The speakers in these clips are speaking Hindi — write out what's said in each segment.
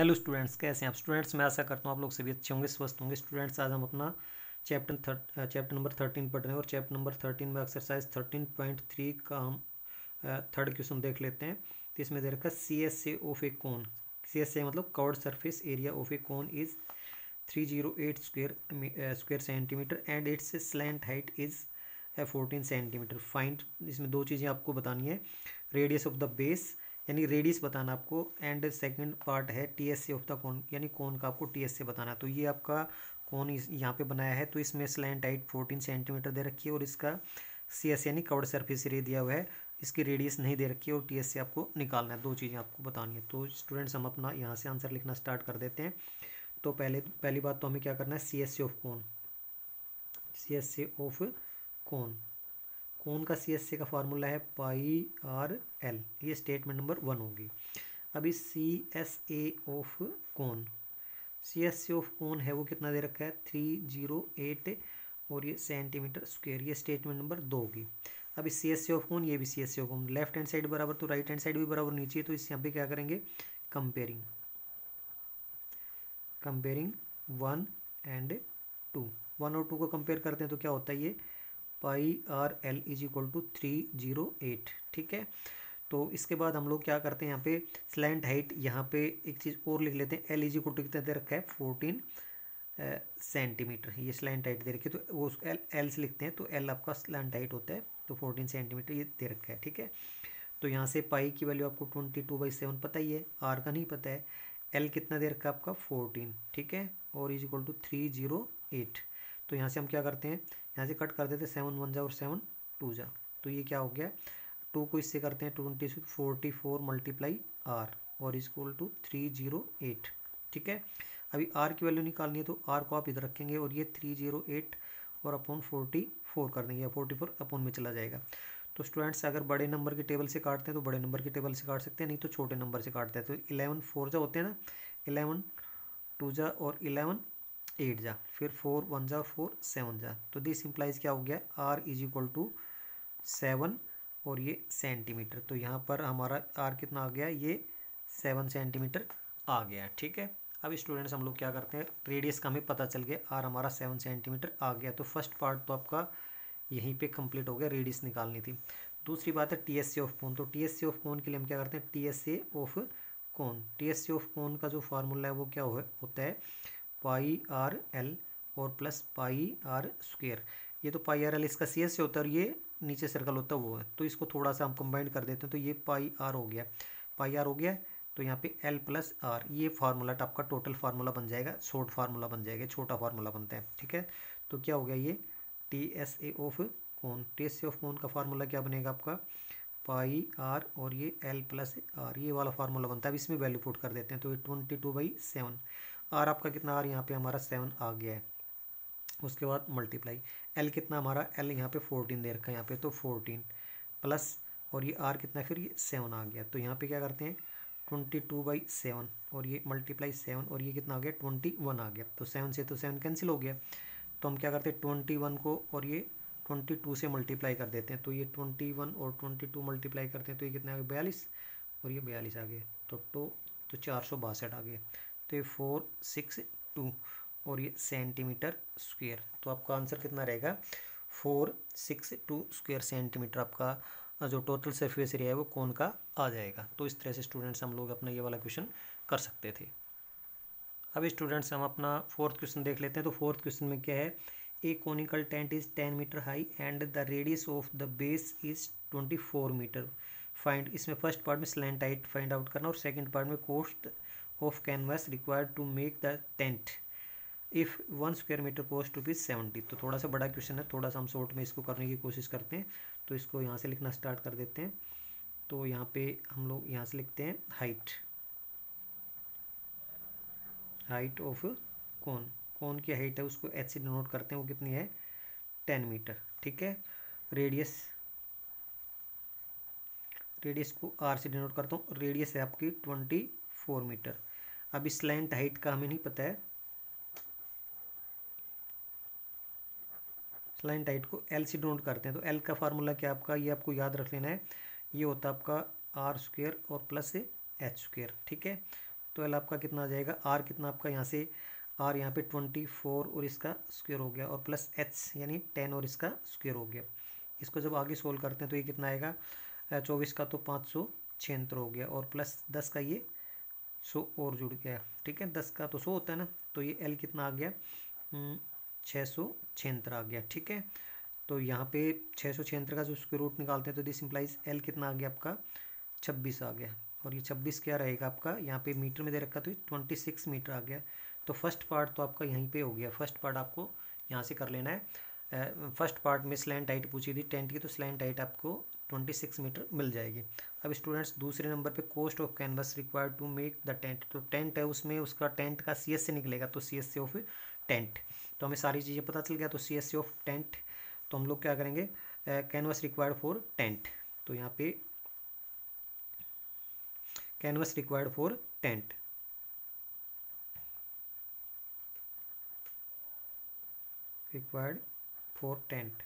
हेलो स्टूडेंट्स कैसे हैं आप स्टूडेंट्स मैं आशा करता हूँ आप लोग सभी अच्छे होंगे स्वस्थ होंगे स्टूडेंट्स आज हम अपना चैप्टर थर्ट चैप्टर नंबर थर्टीन पढ़ रहे हैं और चैप्टर नंबर थर्टीन में एक्सरसाइज थर्टीन पॉइंट थ्री का हम थर्ड क्वेश्चन देख लेते हैं तो इसमें दे रखा सी एस ए ऑफ ए कौन सी एस ए मतलब covered surface area of a cone is three zero eight square square centimetre and its slant height is fourteen centimetre find इसमें दो चीज़ें आपको बतानी है रेडियस ऑफ द बेस यानी रेडियस बताना आपको एंड सेकंड पार्ट है T S of the cone यानी कौन का आपको टी एस बताना तो ये आपका कौन इस यहाँ पे बनाया है तो इसमें स्लैंड हाइट फोर्टीन सेंटीमीटर दे रखी है और इसका सी एस यानी कवर्ड सरफेस एरिया दिया हुआ है इसकी रेडियस नहीं दे रखी है और टी एस आपको निकालना है दो चीज़ें आपको बतानी है तो स्टूडेंट्स हम अपना यहाँ से आंसर लिखना स्टार्ट कर देते हैं तो पहले पहली बात तो हमें क्या करना है सी एस ऑफ कौन सी एस ऑफ कौन कौन का सी एस सी का फार्मूला है पाई आर एल ये स्टेटमेंट नंबर वन होगी अभी सी एस ए ऑफ कौन सी एस ए ऑफ कौन है वो कितना दे रखा है थ्री जीरो एट और ये सेंटीमीटर स्क्वेयर ये स्टेटमेंट नंबर दो होगी अभी सी एस ए ऑफ कौन ये भी C S A of cone left hand side बराबर तो राइट हैंड साइड भी बराबर नीचे तो इससे हम भी क्या करेंगे comparing comparing one and two one और टू को कंपेयर करते हैं तो क्या होता है ये pi R L is equal to three zero eight ठीक है तो इसके बाद हम लोग क्या करते हैं यहाँ पे स्लैंट हाइट यहाँ पे एक चीज़ और लिख लेते हैं एल इज इक्वल टू कितना दे रखा है फोर्टीन सेंटीमीटर ये स्लैंट हाइट दे रखी है तो वो एल एल से लिखते हैं तो एल आपका स्लैंट हाइट होता है तो फोर्टीन सेंटीमीटर ये दे रखा है ठीक है तो यहाँ से पाई की वैल्यू आपको ट्वेंटी टू बाई सेवन पता ही है आर का नहीं पता है एल कितना दे रखा है आपका फोर्टीन ठीक है और is equal to three zero eight तो यहाँ से हम क्या करते हैं यहाँ से कट कर देते सेवन वन जा और सेवन टू जा तो ये क्या हो गया टू को इससे करते हैं twenty six forty four multiply R और इसकोल टू थ्री जीरो एट ठीक है अभी आर की वैल्यू निकालनी है तो आर को आप इधर रखेंगे और ये थ्री जीरो एट और अपॉन फोर्टी फोर कर देंगे या फोर्टी फोर अपॉन में चला जाएगा तो स्टूडेंट्स अगर बड़े नंबर के टेबल से काटते हैं तो बड़े नंबर के टेबल से काट सकते हैं नहीं तो छोटे नंबर से काटते हैं तो इलेवन फोर जो होते हैं ना इलेवन टू जा और इलेवन एट जा फिर फोर वन जा फोर सेवन जा तो दिस इम्प्लाइज क्या हो गया R is equal to seven और ये सेंटीमीटर तो यहाँ पर हमारा आर कितना आ गया ये सेवन सेंटीमीटर आ गया ठीक है अब स्टूडेंट्स हम लोग क्या करते हैं रेडियस का हमें पता चल गया आर हमारा सेवन सेंटीमीटर आ गया तो फर्स्ट पार्ट तो आपका यहीं पे कंप्लीट हो गया रेडियस निकालनी थी दूसरी बात है टी एस सी ऑफ कौन तो टी एस सी ऑफ कौन के लिए हम क्या करते हैं टी एस सी ऑफ कौन टी एस सी ऑफ कौन का जो फार्मूला है वो क्या हो, होता है पाई आर एल और प्लस पाई आर स्क्वेयर ये तो पाई आर एल इसका सी एस से होता है और ये नीचे सर्कल होता है वो है तो इसको थोड़ा सा हम कंबाइन कर देते हैं तो ये पाई आर हो गया पाई आर हो गया तो यहाँ पे एल प्लस आर ये फार्मूला आपका टोटल फार्मूला बन जाएगा शॉर्ट फार्मूला बन जाएगा छोटा फार्मूला बनता है ठीक है तो क्या हो गया ये टी एस ए ऑफ कौन टी एस ए ऑफ कौन का फार्मूला क्या बनेगा आपका पाई आर और ये एल प्लस आर ये वाला फार्मूला बनता है अब इसमें वैल्यू पुट कर देते हैं तो ये twenty two by seven R आपका कितना आर यहाँ पे हमारा सेवन आ गया है उसके बाद मल्टीप्लाई एल कितना हमारा एल यहाँ पे फोर्टीन दे रखा है यहाँ पे तो फोर्टीन प्लस और ये आर कितना फिर ये सेवन आ गया तो यहाँ पे क्या करते हैं ट्वेंटी टू बाई सेवन और ये मल्टीप्लाई सेवन और ये कितना आ गया ट्वेंटी वन आ गया तो सेवन से तो सेवन कैंसिल हो गया तो हम क्या करते हैं ट्वेंटी वन को और ये ट्वेंटी टू से मल्टीप्लाई कर देते हैं तो ये ट्वेंटी वन और ट्वेंटी टू मल्टीप्लाई करते हैं तो ये कितना आ गया बयालीस और ये बयालीस आ गए तो टो तो, तो चार सौ बासठ आ गए तो ये फोर सिक्स टू और ये सेंटीमीटर स्क्वेयर तो आपका आंसर कितना रहेगा four six two square centimetre आपका जो टोटल सरफेस एरिया है वो कौन का आ जाएगा तो इस तरह से स्टूडेंट्स हम लोग अपना ये वाला क्वेश्चन कर सकते थे अब स्टूडेंट्स हम अपना फोर्थ क्वेश्चन देख लेते हैं तो फोर्थ क्वेश्चन में क्या है a conical tent is ten metre high and the radius of the base is twenty four metre find इसमें फर्स्ट पार्ट में स्लैंड हाइट फाइंड आउट करना और सेकेंड पार्ट में cost of canvas required to make the tent if one square metre to be seventy तो थोड़ा सा बड़ा क्वेश्चन है थोड़ा सा हम शॉर्ट में इसको करने की कोशिश करते हैं तो इसको यहाँ से लिखना स्टार्ट कर देते हैं तो यहाँ पे हम लोग यहाँ से लिखते हैं हाइट हाइट ऑफ कौन कौन की हाइट है उसको एच से डिनोट करते हैं वो कितनी है टेन मीटर ठीक है रेडियस रेडियस को आर से डिनोट करता हूँ रेडियस है आपकी ट्वेंटी फोर मीटर अब इस स्लैंट हाइट का हमें नहीं पता है स्लैंट हाइट को एल से डोंट करते हैं तो एल का फार्मूला क्या आपका ये आपको याद रख लेना है ये होता है आपका आर स्क्वेयर और प्लस एच स्क्वेयर ठीक है तो एल आपका कितना आ जाएगा आर कितना आपका यहाँ से आर यहाँ पे ट्वेंटी फोर और इसका स्क्वेयर हो गया और प्लस एच यानी टेन और इसका स्क्वेयर हो गया इसको जब आगे सोल्व करते हैं तो ये कितना आएगा चौबीस का तो पाँच सौ छिहत्तर हो गया और प्लस दस का ये सौ और जुड़ गया ठीक है दस का तो सौ होता है ना तो ये एल कितना आ गया हम्म, छः सौ छिहत्तर आ गया ठीक है तो यहाँ पे छः सौ छिहत्तर का जो उसके रूट निकालते हैं तो दिस इम्प्लाइज एल कितना आ गया आपका छब्बीस आ गया और ये छब्बीस क्या रहेगा आपका यहाँ पे मीटर में दे रखा तो ट्वेंटी सिक्स मीटर आ गया तो फर्स्ट पार्ट तो आपका यहीं पे हो गया फर्स्ट पार्ट आपको यहाँ से कर लेना है फर्स्ट पार्ट में स्लैंड हाइट पूछी थी टेंट की तो स्लैंड हाइट आपको ट्वेंटी सिक्स मीटर मिल जाएगी अब स्टूडेंट्स दूसरे नंबर पे cost of canvas required to make the tent तो टेंट है उसमें उसका टेंट का सी एस से निकलेगा तो सी एस से ऑफ टेंट तो हमें सारी चीज़ें पता चल गया तो सी एस से ऑफ टेंट तो हम लोग क्या करेंगे कैनवस रिक्वायर्ड फॉर टेंट तो यहाँ पे canvas required for tent required for tent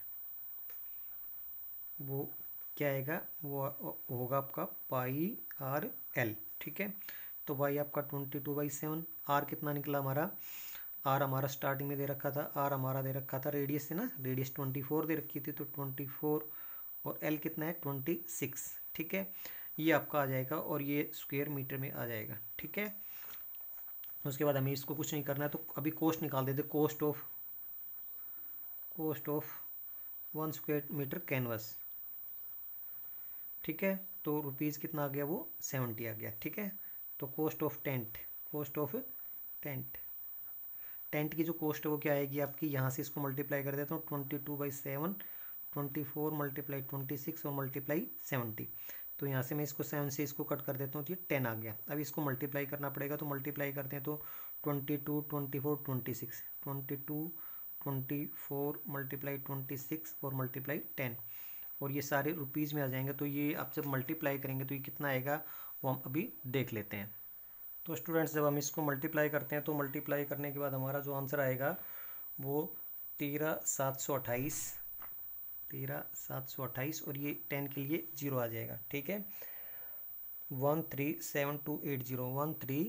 वो क्या आएगा वो होगा आपका पाई आर एल ठीक है तो वाई आपका twenty two by seven R कितना निकला हमारा आर हमारा स्टार्टिंग में दे रखा था आर हमारा दे रखा था रेडियस से ना रेडियस ट्वेंटी फोर दे रखी थी तो ट्वेंटी फोर और एल कितना है ट्वेंटी सिक्स ठीक है ये आपका आ जाएगा और ये स्क्वेयर मीटर में आ जाएगा ठीक है उसके बाद हमें इसको कुछ नहीं करना है तो अभी कोस्ट निकाल देते cost of cost of one square metre canvas ठीक है तो रुपीज़ कितना आ गया वो सेवेंटी आ गया ठीक है तो cost of tent cost of tent tent की जो कॉस्ट है वो क्या आएगी आपकी यहाँ से इसको मल्टीप्लाई कर देता हूँ twenty two by seven twenty four multiply twenty six और मल्टीप्लाई सेवेंटी तो यहाँ से मैं इसको सेवन से इसको कट कर देता हूँ तो ये टेन आ गया अब इसको मल्टीप्लाई करना पड़ेगा तो मल्टीप्लाई करते हैं तो twenty two twenty four twenty six twenty two twenty four multiply twenty six और मल्टीप्लाई टेन और ये सारे रुपीज़ में आ जाएंगे तो ये आप जब मल्टीप्लाई करेंगे तो ये कितना आएगा वो हम अभी देख लेते हैं तो स्टूडेंट्स जब हम इसको मल्टीप्लाई करते हैं तो मल्टीप्लाई करने के बाद हमारा जो आंसर आएगा वो तेरह सात सौ अट्ठाईस तेरह सात सौ अट्ठाईस और ये टेन के लिए ज़ीरो आ जाएगा ठीक है one three seven two eight zero one three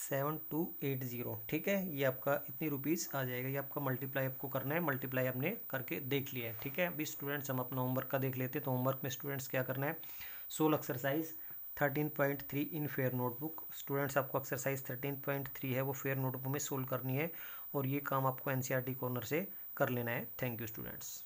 seven two eight zero ठीक है ये आपका इतनी रुपीज़ आ जाएगा ये आपका मल्टीप्लाई आपको करना है मल्टीप्लाई आपने करके देख लिया है ठीक है अभी स्टूडेंट्स हम अपना होमवर्क का देख लेते हैं तो होमवर्क में स्टूडेंट्स क्या करना है solve exercise thirteen point three in fair notebook students आपको एक्सरसाइज थर्टीन पॉइंट थ्री है वो फेयर नोटबुक में सोल्व करनी है और ये काम आपको एन कॉर्नर e से कर लेना है थैंक यू स्टूडेंट्स